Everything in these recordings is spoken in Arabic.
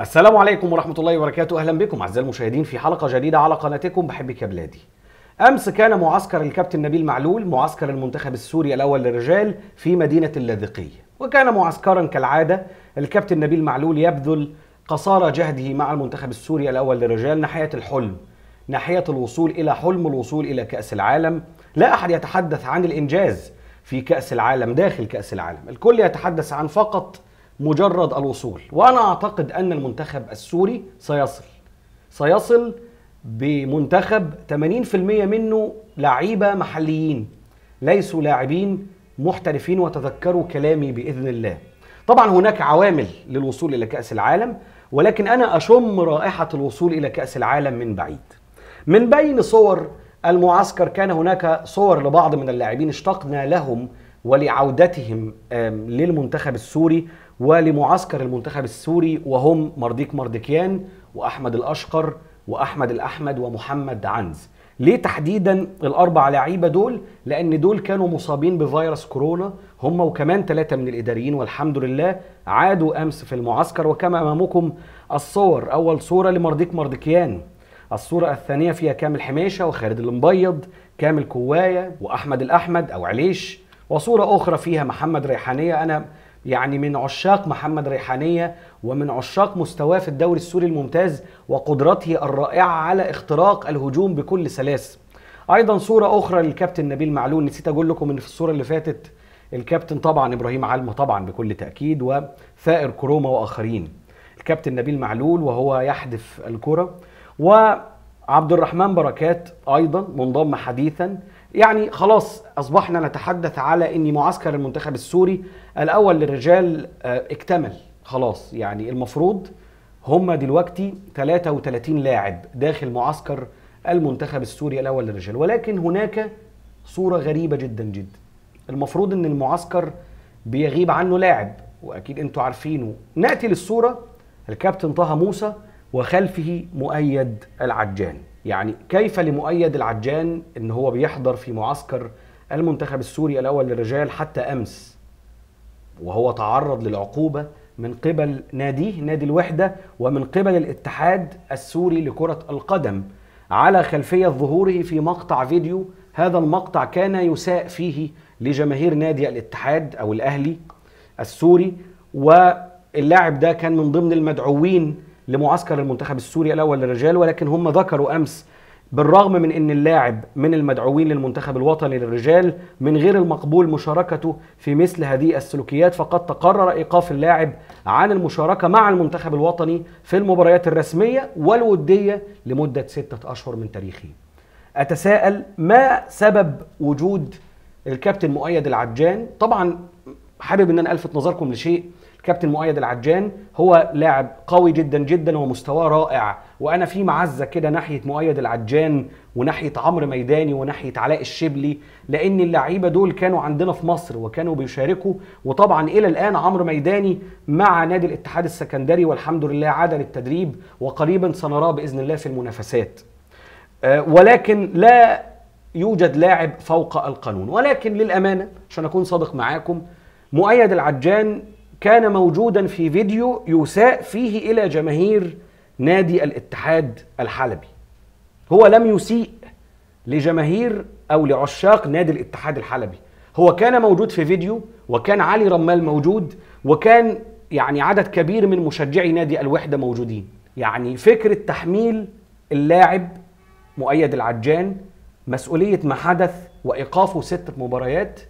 السلام عليكم ورحمة الله وبركاته أهلا بكم أعزائي المشاهدين في حلقة جديدة على قناتكم بحبك يا بلادي أمس كان معسكر الكابتن نبيل معلول معسكر المنتخب السوري الأول للرجال في مدينة اللاذقية وكان معسكرا كالعادة الكابتن نبيل معلول يبذل قصارى جهده مع المنتخب السوري الأول للرجال ناحية الحلم ناحية الوصول إلى حلم الوصول إلى كأس العالم لا أحد يتحدث عن الإنجاز في كأس العالم داخل كأس العالم الكل يتحدث عن فقط مجرد الوصول وأنا أعتقد أن المنتخب السوري سيصل سيصل بمنتخب 80% منه لعيبة محليين ليسوا لاعبين محترفين وتذكروا كلامي بإذن الله طبعا هناك عوامل للوصول إلى كأس العالم ولكن أنا أشم رائحة الوصول إلى كأس العالم من بعيد من بين صور المعسكر كان هناك صور لبعض من اللاعبين اشتقنا لهم ولعودتهم للمنتخب السوري ولمعسكر المنتخب السوري وهم مرديك مردكيان واحمد الاشقر واحمد الاحمد ومحمد عنز ليه تحديدا الاربع لعيبه دول لان دول كانوا مصابين بفيروس كورونا هم وكمان ثلاثه من الاداريين والحمد لله عادوا امس في المعسكر وكما امامكم الصور اول صوره لمرديك مردكيان الصورة الثانية فيها كامل حماشة وخالد المبيض كامل كواية وأحمد الأحمد أو عليش وصورة أخرى فيها محمد ريحانية أنا يعني من عشاق محمد ريحانية ومن عشاق مستواه في الدوري السوري الممتاز وقدرته الرائعة على اختراق الهجوم بكل سلاسة ايضا صورة اخرى للكابتن نبيل معلول نسيت اقول لكم ان في الصورة اللي فاتت الكابتن طبعا ابراهيم علمة طبعا بكل تأكيد وثائر كروما واخرين الكابتن نبيل معلول وهو يحدف الكرة وعبد الرحمن بركات ايضا منضم حديثا يعني خلاص اصبحنا نتحدث على ان معسكر المنتخب السوري الاول للرجال آه، اكتمل خلاص يعني المفروض هم دلوقتي 33 لاعب داخل معسكر المنتخب السوري الاول للرجال ولكن هناك صوره غريبه جدا جدا المفروض ان المعسكر بيغيب عنه لاعب واكيد انتوا عارفينه ناتي للصوره الكابتن طه موسى وخلفه مؤيد العجاني يعني كيف لمؤيد العجان ان هو بيحضر في معسكر المنتخب السوري الاول للرجال حتى امس وهو تعرض للعقوبه من قبل ناديه نادي الوحده ومن قبل الاتحاد السوري لكره القدم على خلفيه ظهوره في مقطع فيديو هذا المقطع كان يساء فيه لجماهير نادي الاتحاد او الاهلي السوري واللاعب ده كان من ضمن المدعوين لمعسكر المنتخب السوري الاول للرجال ولكن هم ذكروا امس بالرغم من ان اللاعب من المدعوين للمنتخب الوطني للرجال من غير المقبول مشاركته في مثل هذه السلوكيات فقد تقرر ايقاف اللاعب عن المشاركه مع المنتخب الوطني في المباريات الرسميه والوديه لمده سته اشهر من تاريخه. اتساءل ما سبب وجود الكابتن مؤيد العجان؟ طبعا حابب ان انا الفت نظركم لشيء كابتن مؤيد العجان هو لاعب قوي جدا جدا ومستواه رائع وانا في معزه كده ناحيه مؤيد العجان وناحيه عمرو ميداني وناحيه علاء الشبلي لان اللعيبه دول كانوا عندنا في مصر وكانوا بيشاركوا وطبعا الى الان عمرو ميداني مع نادي الاتحاد السكندري والحمد لله عاد للتدريب وقريبا سنراه باذن الله في المنافسات آه، ولكن لا يوجد لاعب فوق القانون ولكن للامانه عشان اكون صادق معاكم مؤيد العجان كان موجودا في فيديو يساء فيه الى جماهير نادي الاتحاد الحلبي هو لم يسيء لجماهير او لعشاق نادي الاتحاد الحلبي هو كان موجود في فيديو وكان علي رمال موجود وكان يعني عدد كبير من مشجعي نادي الوحده موجودين يعني فكره تحميل اللاعب مؤيد العجان مسؤوليه ما حدث وايقافه ست مباريات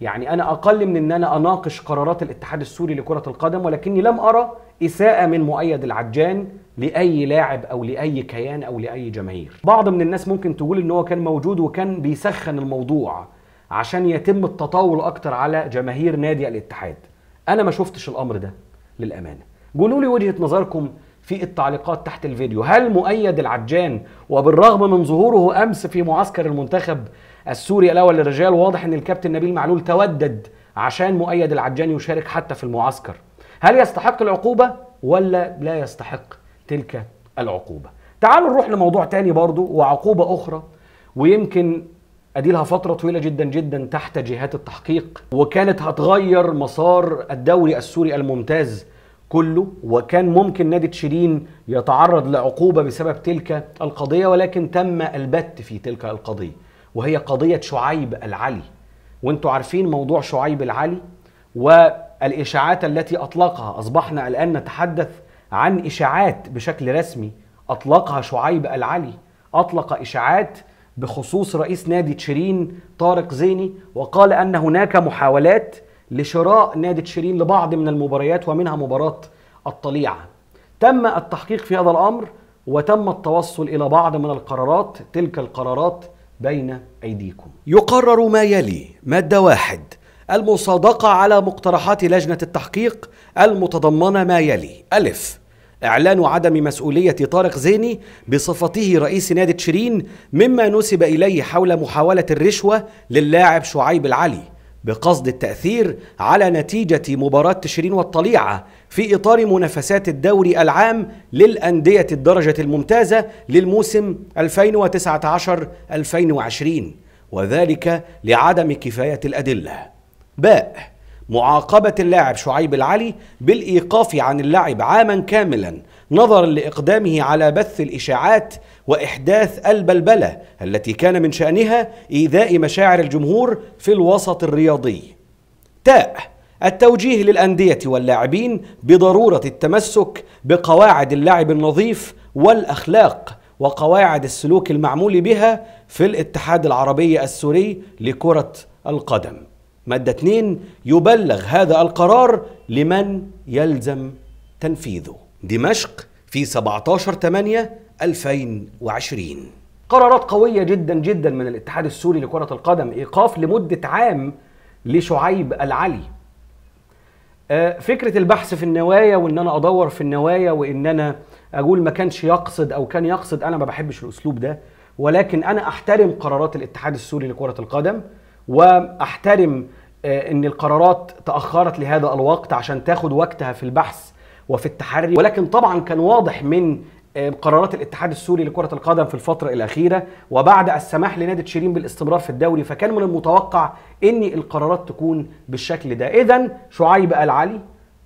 يعني انا اقل من ان انا اناقش قرارات الاتحاد السوري لكره القدم ولكني لم ارى اساءه من مؤيد العجان لاي لاعب او لاي كيان او لاي جماهير بعض من الناس ممكن تقول ان هو كان موجود وكان بيسخن الموضوع عشان يتم التطاول اكتر على جماهير نادي الاتحاد انا ما شفتش الامر ده للامانه قولوا لي وجهه نظركم في التعليقات تحت الفيديو هل مؤيد العجان وبالرغم من ظهوره امس في معسكر المنتخب السوري الاول للرجال واضح ان الكابتن نبيل معلول تودد عشان مؤيد العجاني يشارك حتى في المعسكر هل يستحق العقوبه ولا لا يستحق تلك العقوبه تعالوا نروح لموضوع تاني برضو وعقوبه اخرى ويمكن ادي لها فتره طويله جدا جدا تحت جهات التحقيق وكانت هتغير مسار الدوري السوري الممتاز كله وكان ممكن نادي تشيرين يتعرض لعقوبه بسبب تلك القضيه ولكن تم البت في تلك القضيه وهي قضية شعيب العلي وانتوا عارفين موضوع شعيب العلي والإشاعات التي أطلقها أصبحنا الآن نتحدث عن إشاعات بشكل رسمي أطلقها شعيب العلي أطلق إشاعات بخصوص رئيس نادي تشيرين طارق زيني وقال أن هناك محاولات لشراء نادي تشيرين لبعض من المباريات ومنها مباراة الطليعة تم التحقيق في هذا الأمر وتم التوصل إلى بعض من القرارات تلك القرارات بين أيديكم يقرر ما يلي مادة واحد المصادقة على مقترحات لجنة التحقيق المتضمنة ما يلي ألف إعلان عدم مسؤولية طارق زيني بصفته رئيس نادي تشرين مما نسب إليه حول محاولة الرشوة للاعب شعيب العلي بقصد التأثير على نتيجة مباراة تشرين والطليعة في إطار منافسات الدوري العام للأندية الدرجة الممتازة للموسم 2019-2020 وذلك لعدم كفاية الأدلة باء معاقبة اللاعب شعيب العلي بالإيقاف عن اللعب عاما كاملا نظرا لاقدامه على بث الاشاعات واحداث البلبله التي كان من شانها ايذاء مشاعر الجمهور في الوسط الرياضي. تاء التوجيه للانديه واللاعبين بضروره التمسك بقواعد اللعب النظيف والاخلاق وقواعد السلوك المعمول بها في الاتحاد العربي السوري لكره القدم. ماده 2 يبلغ هذا القرار لمن يلزم تنفيذه. دمشق في 17 8 2020 قرارات قوية جدا جدا من الاتحاد السوري لكرة القدم إيقاف لمدة عام لشعيب العلي آه، فكرة البحث في النوايا وإن أنا أدور في النوايا وإن أنا أقول ما كانش يقصد أو كان يقصد أنا ما بحبش الأسلوب ده ولكن أنا أحترم قرارات الاتحاد السوري لكرة القدم وأحترم آه، إن القرارات تأخرت لهذا الوقت عشان تاخد وقتها في البحث وفي التحري ولكن طبعا كان واضح من آه، قرارات الاتحاد السوري لكرة القدم في الفترة الأخيرة وبعد السماح لنادي تشيرين بالاستمرار في الدوري فكان من المتوقع أن القرارات تكون بالشكل ده إذا شعيب العلي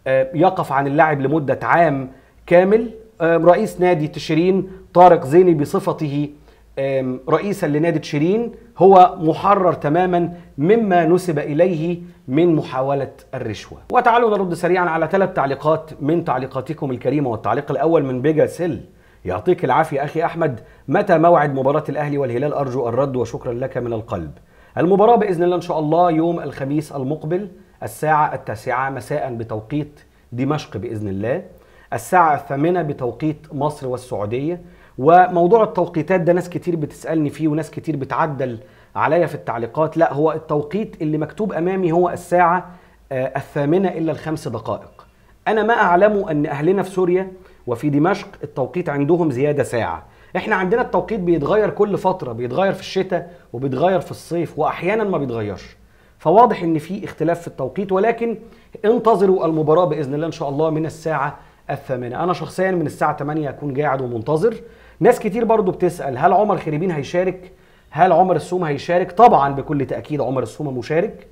آه، يقف عن اللعب لمدة عام كامل آه، رئيس نادي تشيرين طارق زيني بصفته رئيسا لنادي تشيرين هو محرر تماما مما نسب اليه من محاوله الرشوه. وتعالوا نرد سريعا على ثلاث تعليقات من تعليقاتكم الكريمه والتعليق الاول من بيجا سيل يعطيك العافيه اخي احمد متى موعد مباراه الاهلي والهلال ارجو الرد وشكرا لك من القلب. المباراه باذن الله ان شاء الله يوم الخميس المقبل الساعه التاسعه مساء بتوقيت دمشق باذن الله. الساعه الثامنه بتوقيت مصر والسعوديه وموضوع التوقيتات ده ناس كتير بتسالني فيه وناس كتير بتعدل عليا في التعليقات لا هو التوقيت اللي مكتوب امامي هو الساعه آه، الثامنه الا الخمس دقائق انا ما اعلم ان اهلنا في سوريا وفي دمشق التوقيت عندهم زياده ساعه احنا عندنا التوقيت بيتغير كل فتره بيتغير في الشتاء وبيتغير في الصيف واحيانا ما بيتغيرش فواضح ان في اختلاف في التوقيت ولكن انتظروا المباراه باذن الله ان شاء الله من الساعه الثامنه انا شخصيا من الساعه 8 اكون قاعد ومنتظر ناس كتير برضو بتسال هل عمر خريبين هيشارك هل عمر السوم هيشارك طبعا بكل تاكيد عمر السوم مشارك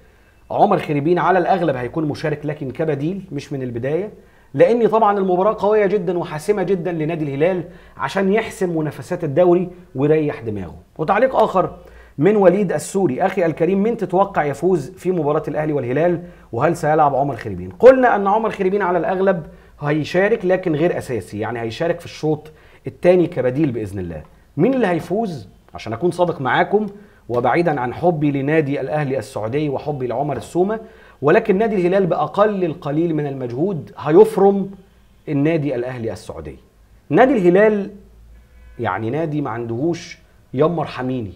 عمر خريبين على الاغلب هيكون مشارك لكن كبديل مش من البدايه لان طبعا المباراه قويه جدا وحاسمه جدا لنادي الهلال عشان يحسم منافسات الدوري ويريح دماغه وتعليق اخر من وليد السوري اخي الكريم من تتوقع يفوز في مباراه الاهلي والهلال وهل سيلعب عمر خريبين قلنا ان عمر خريبين على الاغلب هيشارك لكن غير اساسي يعني هيشارك في الشوط الثاني كبديل باذن الله مين اللي هيفوز عشان اكون صادق معاكم وبعيدا عن حبي لنادي الاهلي السعودي وحبي لعمر السومه ولكن نادي الهلال باقل القليل من المجهود هيفرم النادي الاهلي السعودي نادي الهلال يعني نادي ما عندهوش يمر حميني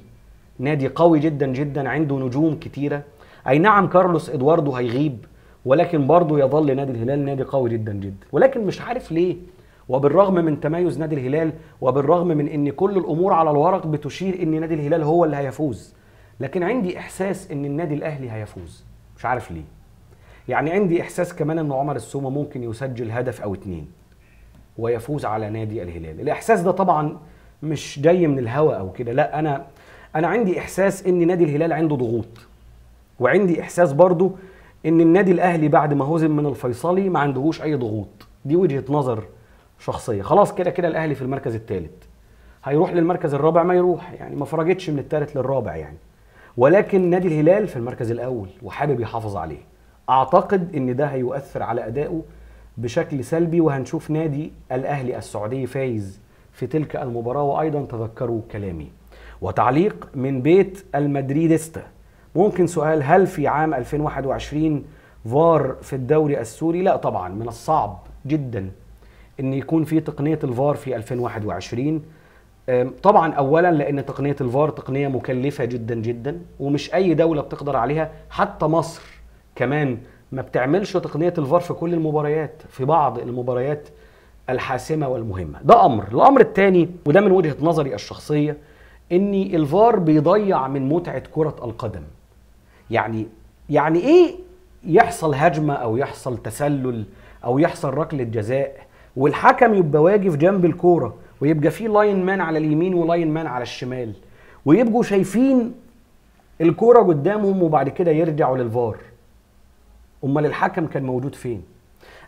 نادي قوي جدا جدا عنده نجوم كتيره اي نعم كارلوس ادواردو هيغيب ولكن برضه يظل نادي الهلال نادي قوي جدا جدا ولكن مش عارف ليه وبالرغم من تميز نادي الهلال وبالرغم من ان كل الامور على الورق بتشير ان نادي الهلال هو اللي هيفوز لكن عندي احساس ان النادي الاهلي هيفوز مش عارف ليه يعني عندي احساس كمان ان عمر السومه ممكن يسجل هدف او اتنين ويفوز على نادي الهلال الاحساس ده طبعا مش جاي من الهوا او كده لا انا انا عندي احساس ان نادي الهلال عنده ضغوط وعندي احساس برضو ان النادي الاهلي بعد ما هزم من الفيصلي ما عندهوش اي ضغوط دي وجهه نظر شخصيه خلاص كده كده الاهلي في المركز الثالث هيروح للمركز الرابع ما يروح يعني ما فرجتش من الثالث للرابع يعني ولكن نادي الهلال في المركز الاول وحابب يحافظ عليه اعتقد ان ده هيؤثر على ادائه بشكل سلبي وهنشوف نادي الاهلي السعودي فايز في تلك المباراه وايضا تذكروا كلامي وتعليق من بيت المدريديستا ممكن سؤال هل في عام 2021 فار في الدوري السوري لا طبعا من الصعب جدا ان يكون في تقنيه الفار في 2021 طبعا اولا لان تقنيه الفار تقنيه مكلفه جدا جدا ومش اي دوله بتقدر عليها حتى مصر كمان ما بتعملش تقنيه الفار في كل المباريات في بعض المباريات الحاسمه والمهمه ده امر الامر الثاني وده من وجهه نظري الشخصيه ان الفار بيضيع من متعه كره القدم يعني يعني ايه يحصل هجمه او يحصل تسلل او يحصل ركله جزاء والحكم يبقى واقف جنب الكوره ويبقى في لاين مان على اليمين ولاين مان على الشمال ويبقوا شايفين الكوره قدامهم وبعد كده يرجعوا للفار امال الحكم كان موجود فين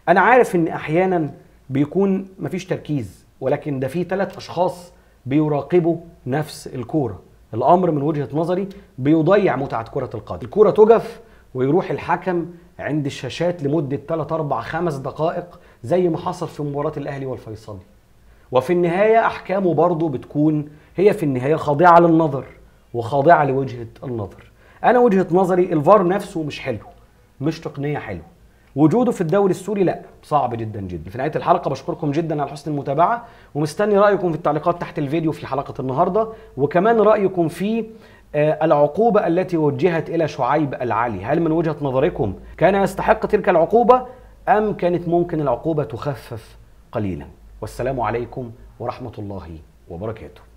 انا عارف ان احيانا بيكون مفيش تركيز ولكن ده في ثلاث اشخاص بيراقبوا نفس الكوره الامر من وجهه نظري بيضيع متعه كره القدم الكوره تجف ويروح الحكم عند الشاشات لمده 3 4 5 دقائق زي ما حصل في مباراه الاهلي والفيصلي وفي النهايه احكامه برضه بتكون هي في النهايه خاضعه للنظر وخاضعه لوجهه النظر انا وجهه نظري الفار نفسه مش حلو مش تقنيه حلوه وجوده في الدوري السوري لا صعب جدا جدا في نهايه الحلقه بشكركم جدا على حسن المتابعه ومستني رايكم في التعليقات تحت الفيديو في حلقه النهارده وكمان رايكم في آه، العقوبة التي وجهت إلى شعيب العلي هل من وجهة نظركم كان يستحق تلك العقوبة أم كانت ممكن العقوبة تخفف قليلا والسلام عليكم ورحمة الله وبركاته